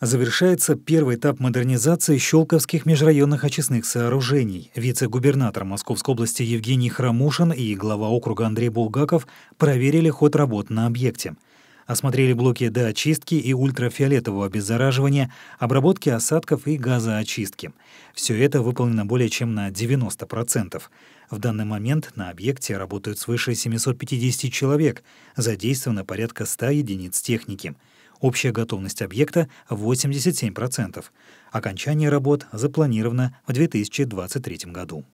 Завершается первый этап модернизации щелковских межрайонных очистных сооружений. Вице-губернатор Московской области Евгений Храмушин и глава округа Андрей Булгаков проверили ход работ на объекте. Осмотрели блоки доочистки и ультрафиолетового обеззараживания, обработки осадков и газоочистки. Все это выполнено более чем на 90%. В данный момент на объекте работают свыше 750 человек, задействовано порядка 100 единиц техники. Общая готовность объекта — 87%. Окончание работ запланировано в 2023 году.